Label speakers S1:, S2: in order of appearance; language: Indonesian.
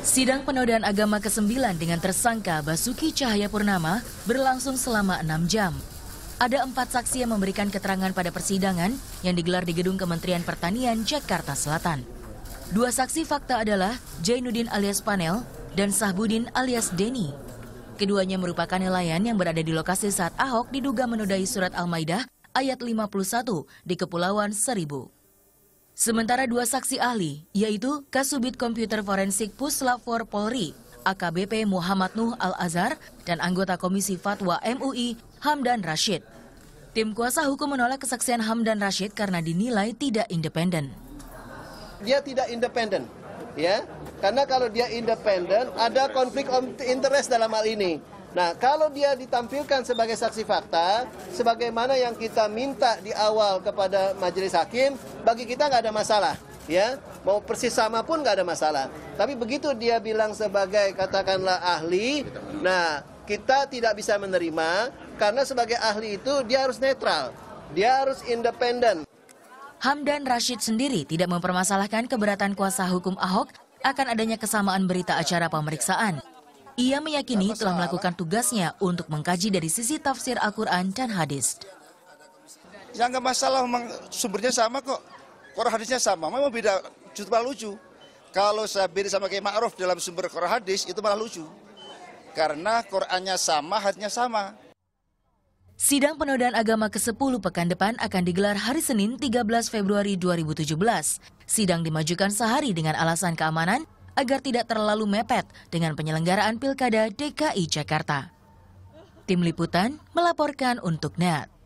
S1: Sidang penodaan agama ke-9 dengan tersangka Basuki Cahaya Purnama berlangsung selama enam jam. Ada empat saksi yang memberikan keterangan pada persidangan yang digelar di Gedung Kementerian Pertanian Jakarta Selatan. Dua saksi fakta adalah Jainuddin alias Panel dan Sahbudin alias Deni. Keduanya merupakan nelayan yang berada di lokasi saat Ahok diduga menodai surat Al-Maidah ayat 51 di Kepulauan Seribu. Sementara dua saksi ahli, yaitu Kasubit Komputer Forensik puslap Puslapor Polri, AKBP Muhammad Nuh Al-Azhar, dan anggota Komisi Fatwa MUI Hamdan Rashid. Tim kuasa hukum menolak kesaksian Hamdan Rashid karena dinilai tidak independen. Dia tidak independen, ya.
S2: Karena kalau dia independen, ada konflik interest dalam hal ini. Nah, kalau dia ditampilkan sebagai saksi fakta, sebagaimana yang kita minta di awal kepada majelis hakim, bagi kita nggak ada masalah, ya. Mau persis sama pun nggak ada masalah. Tapi begitu dia bilang sebagai katakanlah ahli, nah kita tidak bisa menerima karena sebagai ahli itu dia harus netral, dia harus independen.
S1: Hamdan Rashid sendiri tidak mempermasalahkan keberatan kuasa hukum Ahok akan adanya kesamaan berita acara pemeriksaan. Ia meyakini telah melakukan tugasnya untuk mengkaji dari sisi tafsir Al-Quran dan hadis.
S3: Ya nggak masalah, memang sumbernya sama kok. Quran hadisnya sama, memang beda cuma malah lucu. Kalau saya beda sama kayak Ma'ruf dalam sumber Quran hadis, itu malah lucu. Karena Qurannya sama, hadisnya
S1: sama. Sidang penodaan agama ke-10 pekan depan akan digelar hari Senin 13 Februari 2017. Sidang dimajukan sehari dengan alasan keamanan agar tidak terlalu mepet dengan penyelenggaraan Pilkada DKI Jakarta. Tim Liputan melaporkan untuk NET.